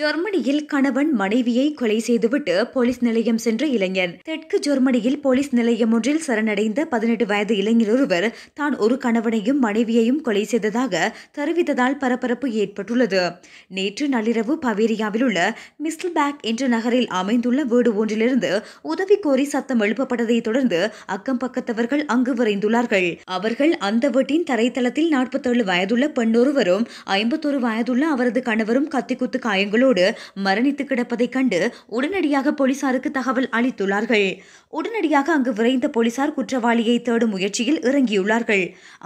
ஜெர்மனியில் கணவன் மனைவியை கொலை செய்துவிட்டு போலீஸ் நிலையம் சென்ற இளைஞன் தெற்கு ஜெர்மனியில் போலீஸ் நிலையம் ஒன்றில் சரணடைந்த பதினெட்டு வயது இளைஞர் ஒருவர் தான் ஒரு கணவனையும் மனைவியையும் கொலை செய்ததாக தெரிவித்ததால் பரபரப்பு ஏற்பட்டுள்ளது நேற்று நள்ளிரவு பவேரியாவில் உள்ள மிஸ்ல்பேக் என்ற நகரில் அமைந்துள்ள வீடு ஒன்றிலிருந்து உதவி கோரி சத்தம் எழுப்பப்பட்டதைத் தொடர்ந்து அக்கம் பக்கத்தவர்கள் அங்கு விரைந்துள்ளார்கள் அவர்கள் அந்த வீட்டின் தரைத்தளத்தில் நாற்பத்தேழு வயதுள்ள பெண்ணொருவரும் ஐம்பத்தொரு வயதுள்ள அவரது கணவரும் கத்திக்குத்து காயங்களும் உயிரோடு மரணித்து கிடப்பதைக் கண்டு உடனடியாக போலீசாருக்கு தகவல் அளித்துள்ளார்கள் உடனடியாக அங்கு விரைந்த போலீசார் குற்றவாளியை தேடும் முயற்சியில் இறங்கியுள்ளார்கள்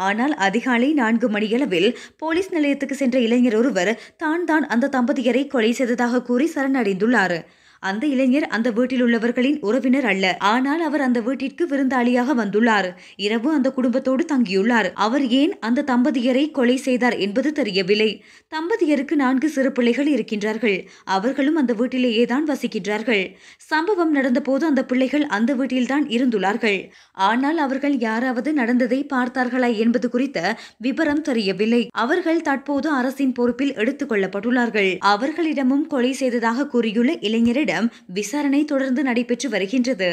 ஆனால் அதிகாலை நான்கு மணியளவில் போலீஸ் நிலையத்துக்கு சென்ற இளைஞர் ஒருவர் தான் தான் அந்த தம்பதியரை கொலை செய்ததாக கூறி சரணடைந்துள்ளார் அந்த இளைஞர் அந்த வீட்டில் உள்ளவர்களின் உறவினர் அல்ல ஆனால் அவர் அந்த வீட்டிற்கு விருந்தாளியாக வந்துள்ளார் இரவு அந்த குடும்பத்தோடு தங்கியுள்ளார் அவர் ஏன் அந்த தம்பதியரை கொலை செய்தார் என்பது தெரியவில்லை தம்பதியருக்கு நான்கு சிறு பிள்ளைகள் இருக்கின்றார்கள் அவர்களும் அந்த வீட்டிலேயே தான் வசிக்கின்றார்கள் சம்பவம் நடந்தபோது அந்த பிள்ளைகள் அந்த வீட்டில்தான் இருந்துள்ளார்கள் ஆனால் அவர்கள் யாராவது நடந்ததை பார்த்தார்களா என்பது குறித்த விபரம் தெரியவில்லை அவர்கள் தற்போது அரசின் பொறுப்பில் எடுத்துக் கொள்ளப்பட்டுள்ளார்கள் அவர்களிடமும் கொலை செய்ததாக கூறியுள்ள இளைஞரிடம் விசாரணை தொடர்ந்து நடைபெற்று வருகின்றது